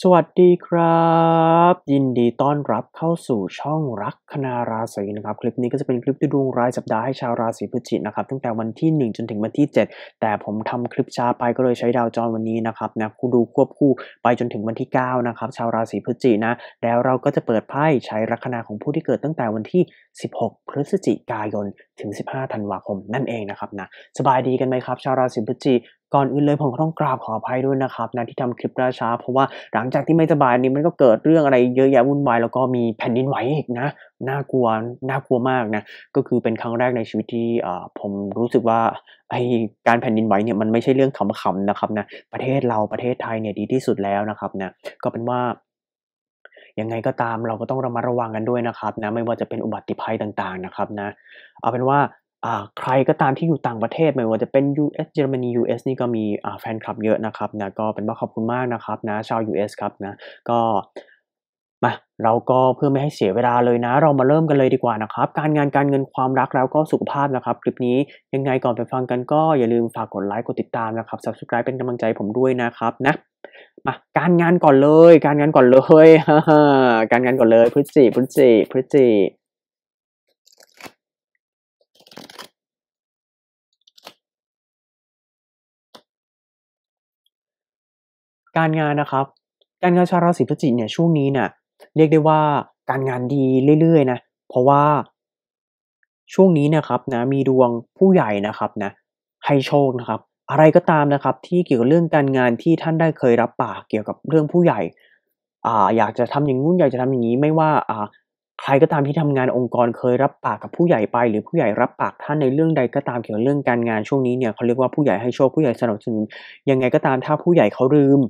สวัสดีครับ ยินดีต้อนรับเข้าสู่ช่องรักคณาราศีนะครับ คลิปนี้ก็จะเป็นคลิปดูดวงรายสัปดาห์ให้ชาวราศีพฤศจิกนะครับ ตั้งแต่วันที่ 1 จนถึงวันที่ 7 แต่ผมทำคลิปช้าไปก็เลยใช้ดาวจรวันนี้นะครับนะคูดูควบคู่ไปจนถึงวันที่ 9 นะครับ ชาวราศีพฤศจิกนะแล้วเราก็จะเปิดไพ่ใช้ลัคนาของผู้ที่เกิด ตั้งแต่วันที่ 16 พฤศจิกายน ถึง 15 ธันวาคม นั่นเองนะครับนะสบายดีกันไหมครับ ชาวราศีพฤศจิกก่อนอื่นเลยผมก็ต้องกราบขออภัยด้วยนะครับนะที่ทำคลิปราช้า เพราะว่าหลังจากที่ไม่สบายนี้มันก็เกิดเรื่องอะไรเยอะแยะวุ่นวายแล้วก็มีแผ่นดินไหวอีกนะน่ากลัวน่ากลัวมากนะก็คือเป็นครั้งแรกในชีวิตที่ผมรู้สึกว่าไอการแผ่นดินไหวเนี่ยมันไม่ใช่เรื่องขำๆนะครับ นะ ประเทศเราประเทศไทยเนี่ยดีที่สุดแล้วนะครับนะก็เป็นว่ายังไงก็ตาม เราก็ต้องระมัดระวังกันด้วยนะครับ นะ ไม่ว่าจะเป็นอุบัติภัยต่าง ๆ นะครับ นะ เอาเป็นว่าใครก็ตามที่อยู่ต่างประเทศไม่ว่าจะเป็น US เยอรมนี US นี่ก็มีแฟนคลับเยอะนะครับนะก็เป็นว่าขอบคุณมากนะครับนะ ชาว US ครับนะ ก็มาเราก็เพื่อไม่ให้เสียเวลาเลยนะ เรามาเริ่มกันเลยดีกว่านะครับ การงานการเงินความรักแล้วก็สุขภาพนะครับ คลิปนี้ยังไงก่อนไปฟังกันก็อย่าลืมฝากกดไลค์กดติดตามนะครับ subscribe เป็นกำลังใจผมด้วยนะครับนะมาการงานก่อนเลยการงานก่อนเลยการงานก่อนเลยพฤศจิพฤศจิพฤศจิการงานนะครับ การงานชาวราศีพิจิกเนี่ย ช่วงนี้เนี่ยเรียกได้ว่าการงานดีเรื่อยๆนะ เพราะว่าช่วงนี้นะครับนะมีดวงผู้ใหญ่นะครับนะให้โชคนะครับ อะไรก็ตามนะครับ ที่เกี่ยวกับเรื่องการงานที่ท่านได้เคยรับปากเกี่ยวกับเรื่องผู้ใหญ่ อ่า อยากจะทำอย่างงู้นอยากจะทำอย่างนี้ ไม่ว่า อ่าใครก็ตามที่ทำงานองค์กรเคยรับปากกับผู้ใหญ่ไป หรือผู้ใหญ่รับปากท่านในเรื่องใดก็ตามเกี่ยวกับเรื่องการงานช่วงนี้เนี่ยเขาเรียกว่าผู้ใหญ่ให้โชคผู้ใหญ่สนับสนุนยังไงก็ตามถ้าผู้ใหญ่เขาลืม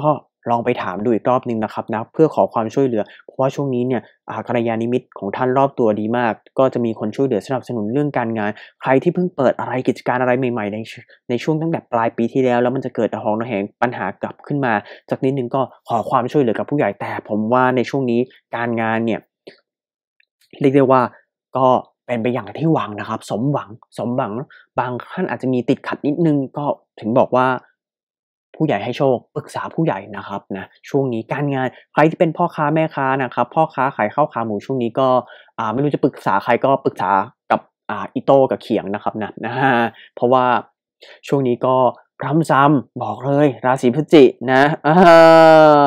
ก็ลองไปถามดูอีกรอบนึงนะครับนะเพื่อขอความช่วยเหลือ เพราะว่าช่วงนี้เนี่ยอากัลยานิมิตของท่านรอบตัวดีมาก ก็จะมีคนช่วยเหลือสนับสนุนเรื่องการงาน ใครที่เพิ่งเปิดอะไรกิจการอะไรใหม่ๆในในช่วงตั้งแต่ปลายปีที่แล้ว แล้วมันจะเกิดหองระแหงปัญหากลับขึ้นมาจากนิดนึงก็ขอความช่วยเหลือกับผู้ใหญ่แต่ผมว่าในช่วงนี้การงานเนี่ยเรียกได้ว่าก็เป็นไปอย่างที่หวังนะครับ สมหวังสมหวังบางท่านอาจจะมีติดขัดนิดนึงก็ถึงบอกว่าผู้ใหญ่ให้โชคปรึกษาผู้ใหญ่นะครับนะช่วงนี้การงานใครที่เป็นพ่อค้าแม่ค้านะครับ พ่อค้าขายข้าวขาหมู ช่วงนี้ก็ อ่า ไม่รู้จะปรึกษาใครก็ปรึกษากับอิโต้กับเขียงนะครับ นะนะฮะเพราะว่าช่วงนี้ก็รำซ้ำบอกเลย ราศีพฤศจินะอ่า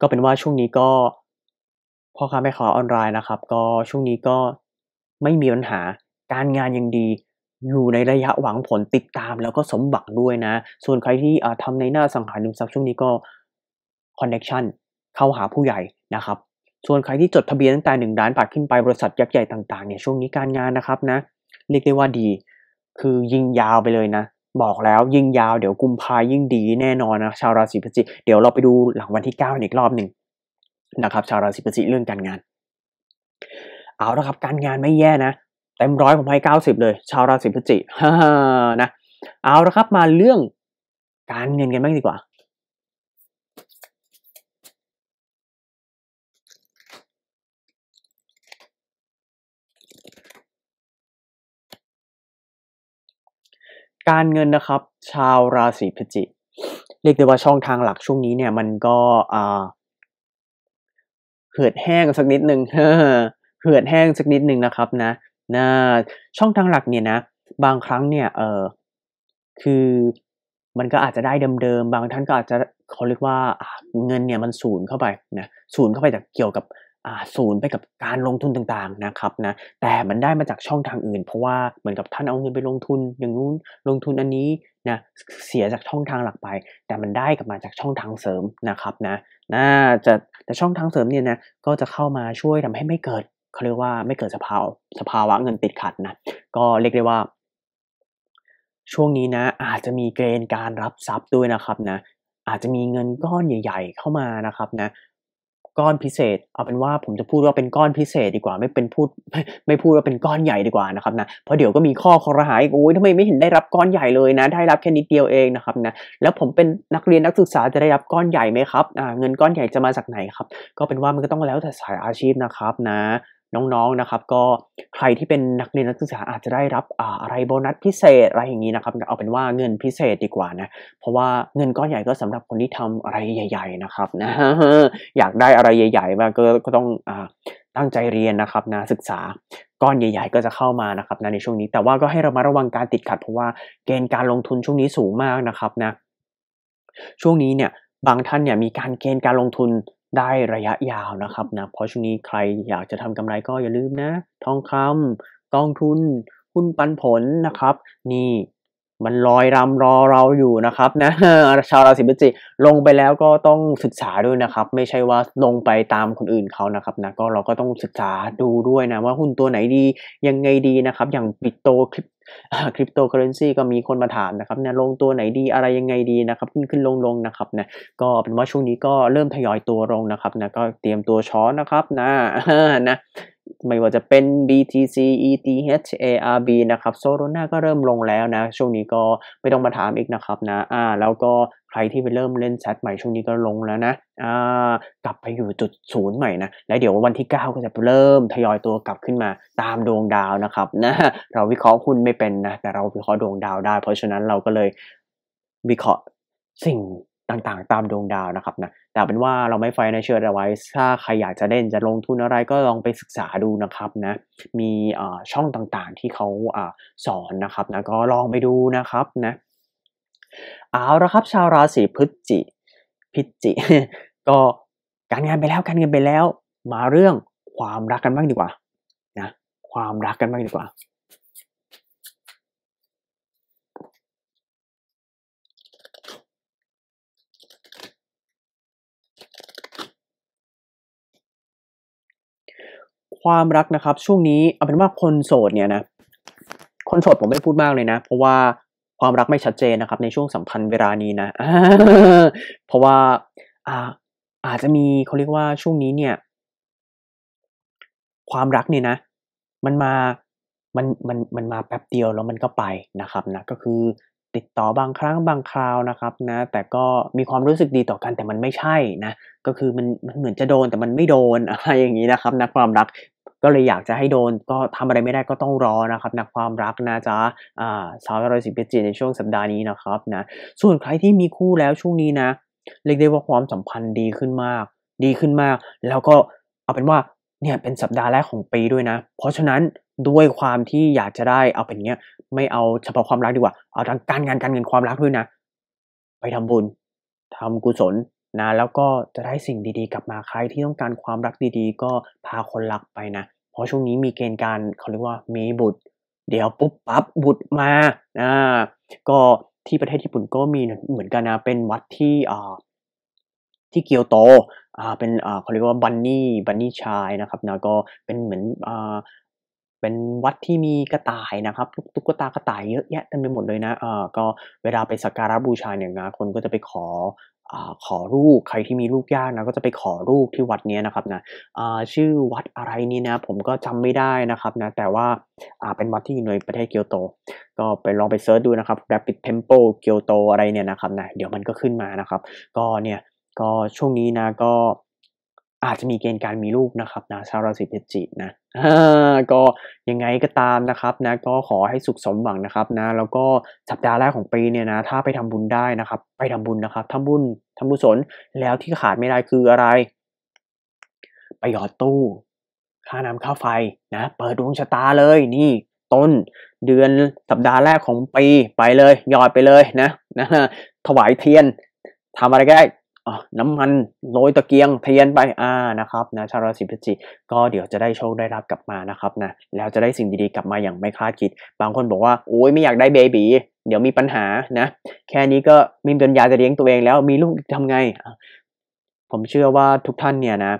ก็เป็นว่าช่วงนี้ก็ พ่อค้าแม่ค้าออนไลน์นะครับ ก็ช่วงนี้ก็ไม่มีปัญหาการงานยังดีอยู่ในระยะหวังผลติดตามแล้วก็สมหวังด้วยนะ ส่วนใครที่ทำในหน้าสังหาริมทรัพย์ช่วงนี้ก็คอนเน็กชันเข้าหาผู้ใหญ่นะครับ ส่วนใครที่จดทะเบียนตั้งแต่หนึ่งล้านบาทขึ้นไปบริษัทยักษ์ใหญ่ต่างๆเนี่ยช่วงนี้การงานนะครับนะ เรียกได้ว่าดี คือยิงยาวไปเลยนะ บอกแล้วยิงยาวเดี๋ยวกุมภายิ่งดีแน่นอนนะ ชาวราศีพฤจิเดี๋ยวเราไปดูหลังวันที่ 9 อีกรอบหนึ่งนะครับชาวราศีพฤจิเรื่องการงาน เอาละครับการงานไม่แย่นะเต็มร้อยผมให้90 เลย ชาวราศีพฤศจิกนะเอาละครับมาเรื่องการเงินกันบ้างดีกว่า การเงินนะครับ ชาวราศีพฤศจิกเรียกได้ว่าช่องทางหลักช่วงนี้เนี่ยมันก็เหือดแห้งสักนิดหนึ่งเหือดแห้งสักนิดหนึ่งนะครับ นะนะช่องทางหลักเนี่ยนะบางครั้งเนี่ยเออคือมันก็อาจจะได้เดิมๆบางท่านก็อาจจะเขาเรียกว่าเงินเนี่ยมันสูญเข้าไปนะสูญเข้าไปจากเกี่ยวกับศูนย์ไปกับการลงทุนต่างๆนะครับนะแต่มันได้มาจากช่องทางอื่น เพราะว่าเหมือนกับท่านเอาเงินไปลงทุนอย่างนู้นลงทุนอันนี้นะเสียจากช่องทางหลักไป แต่มันได้กลับมาจากช่องทางเสริมนะครับนะน่าจะแต่ช่องทางเสริมเนี่ยนะก็จะเข้ามาช่วยทำให้ไม่เกิดเขาเรียกว่าไม่เกิดสภาวะสภาวะเงินติดขัดนะก็เรียกได้ว่า ช่วงนี้นะ อาจจะมีเกณฑ์การรับทรัพย์ด้วยนะครับนะ อาจจะมีเงินก้อนใหญ่ๆเข้ามานะครับ นะ ก้อนพิเศษ เอาเป็นว่า ผมจะพูดว่าเป็นก้อนพิเศษดีกว่า ไม่เป็นพูดไม่ไม่พูดว่าเป็นก้อนใหญ่ดีกว่านะครับนะเพราะเดี๋ยวก็มีข้อคอรหายโอ้ยทำไมไม่เห็นได้รับก้อนใหญ่เลยนะ ได้รับแค่นิดเดียวเองนะครับนะแล้วผมเป็นนักเรียนนักศึกษาจะได้รับก้อนใหญ่ไหมครับอ่าเงินก้อนใหญ่จะมาจากไหนครับก็เป็นว่ามันก็ต้องแล้วแต่สายอาชีพนะครับนะน้องๆ นะครับ ก็ใครที่เป็นนักเรียนนักศึกษาอาจจะได้รับอะไรโบนัสพิเศษอะไรอย่างนี้นะครับเอาเป็นว่าเงินพิเศษดีกว่านะ เพราะว่าเงินก้อนใหญ่ก็สำหรับคนที่ทำอะไรใหญ่ ๆ นะครับ นะอยากได้อะไรใหญ่ๆมาก็ต้องตั้งใจเรียนนะครับนะศึกษาก้อนใหญ่ๆก็จะเข้ามานะครับนะในช่วงนี้ แต่ว่าก็ให้เรามาระวังการติดขัด เพราะว่าเกณฑ์การลงทุนช่วงนี้สูงมากนะครับนะ ช่วงนี้เนี่ย บางท่านเนี่ยมีการเกณฑ์การลงทุนได้ระยะยาวนะครับนะเพราะช่วงนี้ใครอยากจะทำกำไรก็อย่าลืมนะ ทองคำกองทุนหุ้นปันผลนะครับ นี่มันลอยรำรอเราอยู่นะครับ นะชาวราศีพิจิกลงไปแล้วก็ต้องศึกษาด้วยนะครับ ไม่ใช่ว่าลงไปตามคนอื่นเขานะครับนะก็เราก็ต้องศึกษาดูด้วยนะ ว่าหุ้นตัวไหนดียังไงดีนะครับอย่างปิดโตคลิปคริปโตเคอเรนซีก็มีคนมาถามนะครับ เนี่ยลงตัวไหนดีอะไรยังไงดีนะครับขึ้นขึ้นลงลงนะครับนะก็เป็นว่าช่วงนี้ก็เริ่มทยอยตัวลงนะครับนะก็เตรียมตัวช้อนนะครับ นะนะไม่ว่าจะเป็น BTC ETH ARB นะครับซ o l น่าก็เริ่มลงแล้วนะ ช่วงนี้ก็ไม่ต้องมาถามอีกนะครับนะ อ่า แล้วก็ใครที่ไปเริ่มเล่นแชทใหม่ช่วงนี้ก็ลงแล้วนะอ่ากลับไปอยู่จุดศูนย์ใหม่นะแล้วเดี๋ยววันที่ 9 ก็จะเริ่มทยอยตัวกลับขึ้นมาตามดวงดาวนะครับนะ เราวิเคราะห์หุ้นไม่เป็นนะ แต่เราวิเคราะห์ดวงดาวได้เพราะฉะนั้นเราก็เลยวิเคราะห์สิ่งต่างๆ ตามดวงดาวนะครับนะแต่เป็นว่าเราไม่ไฟในเชิญเอาไว้ถ้าใครอยากจะเล่นจะลงทุนอะไรก็ลองไปศึกษาดูนะครับนะ มีช่องต่างๆ ที่เขาอสอนนะครับนะก็ลองไปดูนะครับนะ เอาละครับ ชาวราศีพฤศจิพิจิ ก็การงานไปแล้วการเงินไปแล้ว มาเรื่องความรักกันบ้างดีกว่า นะ ความรักกันบ้างดีกว่าความรักนะครับช่วงนี้เอาเป็นว่าคนโสดเนี่ยนะ คนโสดผมไม่พูดมากเลยนะ เพราะว่าความรักไม่ชัดเจนนะครับ ในช่วงสัมพันธ์เวลานี้นะเพราะว่าอาอาจจะมีเขาเรียกว่าช่วงนี้เนี่ย ความรักเนี่ยนะ มันมามันมันมันมาแป๊บเดียวแล้วมันก็ไปนะครับนะก็คือติดต่อบางครั้งบางคราวนะครับนะแต่ก็มีความรู้สึกดีต่อกัน แต่มันไม่ใช่นะก็คือมันมันเหมือนจะโดนแต่มันไม่โดนอะไรอย่างนี้นะครับนะความรักก็เลยอยากจะให้โดนก็ทำอะไรไม่ได้ก็ต้องรอนะครับนะความรักนะจ๊ะอ่า สาวรยสิบเจ็ดในช่วงสัปดาห์นี้นะครับนะส่วนใครที่มีคู่แล้วช่วงนี้นะเรียกได้ว่าความสัมพันธ์ดีขึ้นมาก ดีขึ้นมาก แล้วก็เอาเป็นว่าเนี่ยเป็นสัปดาห์แรกของปีด้วยนะ เพราะฉะนั้นด้วยความที่อยากจะได้เอาเป็นเงี้ยไม่เอาเฉพาะความรักดีกว่า เอาทางการงานการเงินความรักด้วยนะไปทำบุญ ทำกุศลนะแล้วก็จะได้สิ่งดีๆกลับมาใครที่ต้องการความรักดีๆ ก็พาคนรักไปนะเพราะช่วงนี้มีเกณฑ์การ เขาเรียกว่า มีบุตร เดี๋ยวปุ๊บปั๊บ บุตรมาอ่าก็ที่ประเทศญี่ปุ่นก็มีเหมือนกันนะเป็นวัดที่อ่าที่เกียวโตอ่าเป็นอ่าเขาเรียกว่าบันนี่บันนี่ชายนะครับนะก็เป็นเหมือนอ่าเป็นวัดที่มีกระต่ายนะครับตุ๊กตากระต่ายเยอะแยะเต็มไปหมดเลยนะเออก็เวลาไปสักการะบูชาเนี่ยนะคนก็จะไปขอขอลูกใครที่มีลูกยากนะก็จะไปขอลูกที่วัดนี้นะครับนะชื่อวัดอะไรนี่นะผมก็จำไม่ได้นะครับนะแต่ว่าเป็นวัดที่อยู่ในประเทศเกียวโต ก็ไปลองไปเซิร์ชดูนะครับ Rapid Temple เกียวโตอะไรเนี่ยนะครับนะเดี๋ยวมันก็ขึ้นมานะครับ ก็เนี่ยก็ช่วงนี้นะก็อาจจะมีเกณฑ์การมีลูกนะครับนะชาวราศีพิจิกนะก็ยังไงก็ตามนะครับนะก็ขอให้สุขสมหวังนะครับนะแล้วก็สัปดาห์แรกของปีเนี่ยนะถ้าไปทำบุญได้นะครับ ไปทำบุญนะครับ ทำบุญทำบุญสนแล้วที่ขาดไม่ได้คืออะไรไปหยอดตู้ ค่าน้ำค่าไฟนะ เปิดดวงชะตาเลย นี่ต้นเดือนสัปดาห์แรกของปีไปเลยหยอดไปเลยนะนะ ถวายเทียนทำอะไรก็ได้น้ำมันโรยตะเกียงเทียนไป อ่า นะครับ นะ ชาวราศีพิจิกก็เดี๋ยวจะได้โชคได้รับกลับมานะครับ นะ แล้วจะได้สิ่งดีๆกลับมาอย่างไม่คาดคิด บางคนบอกว่า โอ้ยไม่อยากได้เบบีเดี๋ยวมีปัญหา นะ แค่นี้ก็มีปัญญาจะเลี้ยงตัวเอง แล้ว มีลูกทำไง ผมเชื่อว่าทุกท่านเนี่ยนะ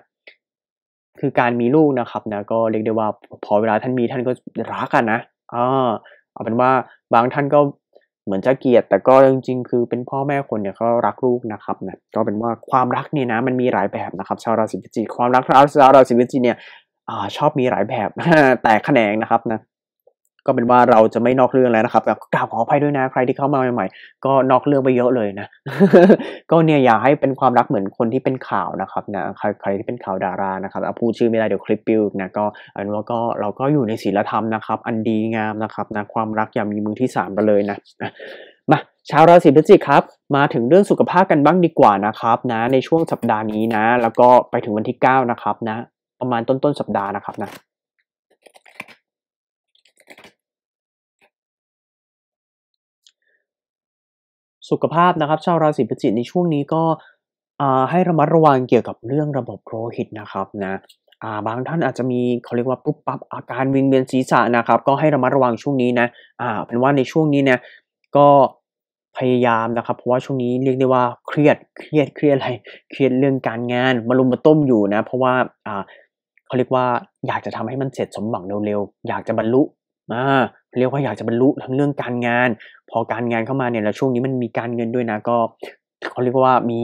คือการมีลูกนะครับ นะ ก็เรียกได้ว่า พอเวลาท่านมีท่านก็รักกันนะอ่าเอาเป็นว่าบางท่านก็เหมือนจะเกลียดแต่ก็จริง ๆ คือเป็นพ่อแม่คนเนี่ยเขารักลูกนะครับนะก็เป็นว่าความรักเนี่ยนะมันมีหลายแบบนะครับชาวราศีพิจิกความรักชาวราศีพิจิกเนี่ยชอบมีหลายแบบแต่แขนงนะครับนะก็เป็นว่าเราจะไม่นอกเรื่องแล้วนะครับแบบกราบขออภัยด้วยนะ ใครที่เข้ามาใหม่ๆก็นอกเรื่องไปเยอะเลยนะก็เนี่ยอยากให้เป็นความรักเหมือนคนที่เป็นข่าวนะครับ นะ ใครใครที่เป็นข่าวดารานะครับพูดชื่อไม่ได้เดี๋ยวคลิปปิ้วนะ ก็ อันว่าก็เราก็อยู่ในศีลธรรมนะครับ อันดีงามนะครับนะความรักอย่ามีมือที่สามไปเลยนะมาชาวราศีพฤศจิกครับมาถึงเรื่องสุขภาพกันบ้างดีกว่านะครับ นะในช่วงสัปดาห์นี้นะ แล้วก็ไปถึงวันที่9นะครับ นะ ประมาณต้นต้นสัปดาห์นะครับ นะสุขภาพนะครับชาวราศีพิจิกในช่วงนี้ก็ให้ระมัดระวังเกี่ยวกับเรื่องระบบโลหิตนะครับนะบางท่านอาจจะมีเขาเรียกว่าปุ๊บปั๊บอาการวิงเวียนศีรษะนะครับ ก็ให้ระมัดระวังช่วงนี้นะเป็นว่าในช่วงนี้เนี่ยก็พยายามนะครับ เพราะว่าช่วงนี้เรียกได้ว่าเครียดเครียดเครียดอะไร เครียดเรื่องการงานมาลุมมาต้มอยู่นะเพราะว่าเขาเรียกว่าอยากจะทำให้มันเสร็จสมหวังเร็วๆอยากจะบรรลุอ่าเรียกว่าอยากจะบรรลุทั้งเรื่องการงานพอการงานเข้ามาเนี่ยแล้วช่วงนี้มันมีการเงินด้วยนะก็เขาเรียกว่ามี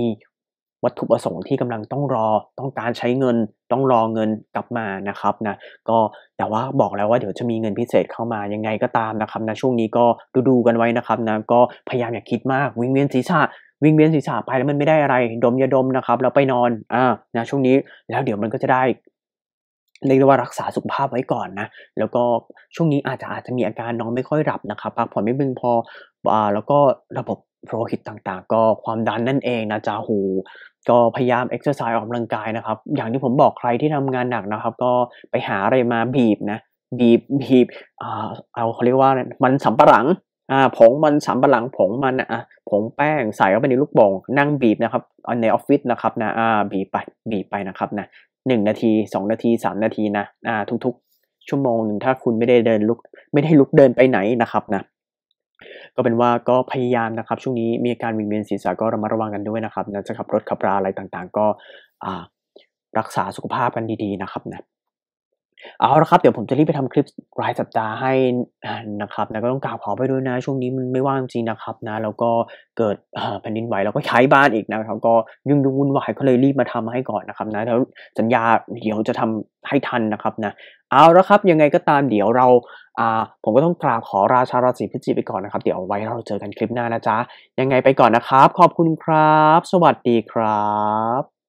วัตถุประสงค์ที่กำลังต้องรอต้องการใช้เงินต้องรอเงินกลับมานะครับนะก็แต่ว่าบอกแล้วว่าเดี๋ยวจะมีเงินพิเศษเข้ามายังไงก็ตามนะครับนะช่วงนี้ก็ดูดูกันไว้นะครับนะก็พยายามอย่าคิดมากวิ่งเวียนศีรษะวิ่งเวียนศีรษะไปแล้วมันไม่ได้อะไร ดมยาดมนะครับแล้วไปนอนอ่านะช่วงนี้แล้วเดี๋ยวมันก็จะได้เรียกว่ารักษาสุขภาพไว้ก่อนนะแล้วก็ช่วงนี้อาจจะอาจจะมีอาการนอนไม่ค่อยหลับนะครับพักผ่อนไม่เพียงพออแล้วก็ระบบโลหิตต่างๆ ก็ความดันนั่นเองนะจ้าหู ก็พยายามเอ็กซ์เซอร์ไซส์ออกกำลังกายนะครับอย่างที่ผมบอกใครที่ทำงานหนักนะครับ ก็ไปหาอะไรมาบีบนะ บีบบีบเอาเขาเรียกว่ามันสัมปะหลังอ่าผงมันสัมปะหลังผงมันอ่ะผงแป้งใส่เข้าไปในลูกบ่งนั่งบีบนะครับในออฟฟิศนะครับนะอ่าบีบไปบีบไปนะครับนะหนึ่งนาทีสองนาทีสามนาทีนะอ่าทุกๆ ชั่วโมงหนึ่งถ้าคุณไม่ได้เดินลุกไม่ได้ลุกเดินไปไหนนะครับนะก็เป็นว่าก็พยายามนะครับช่วงนี้มีอาการวิงเวียนศีรษะก็ระมัดระวังกันด้วยนะครับนะจะขับรถขับราอะไรต่างๆ ก็รักษาสุขภาพกันดีๆนะครับนะเอาละครับเดี๋ยวผมจะรีบไปทำคลิปรายสัปดาห์ให้นะครับนะก็ต้องกล่าวขอไปด้วยนะ ช่วงนี้มันไม่ว่างจริงนะครับ นะแล้วก็เกิดแผ่นดินไหวแล้วก็ย้ายบ้านอีกนะครับก็ยุ่งยุ่งวุ่นวายก็เลยรีบมาทำให้ก่อนนะครับ นะแล้วสัญญาเดี๋ยวจะทำให้ทันนะครับนะเอาละครับยังไงก็ตามเดี๋ยวเราผมก็ต้องกราบขอราชาราศีพิจิตไปก่อนนะครับเดี๋ยวไว้เราเจอกันคลิปหน้านะจ๊ะยังไงไปก่อนนะครับ ขอบคุณครับ สวัสดีครับ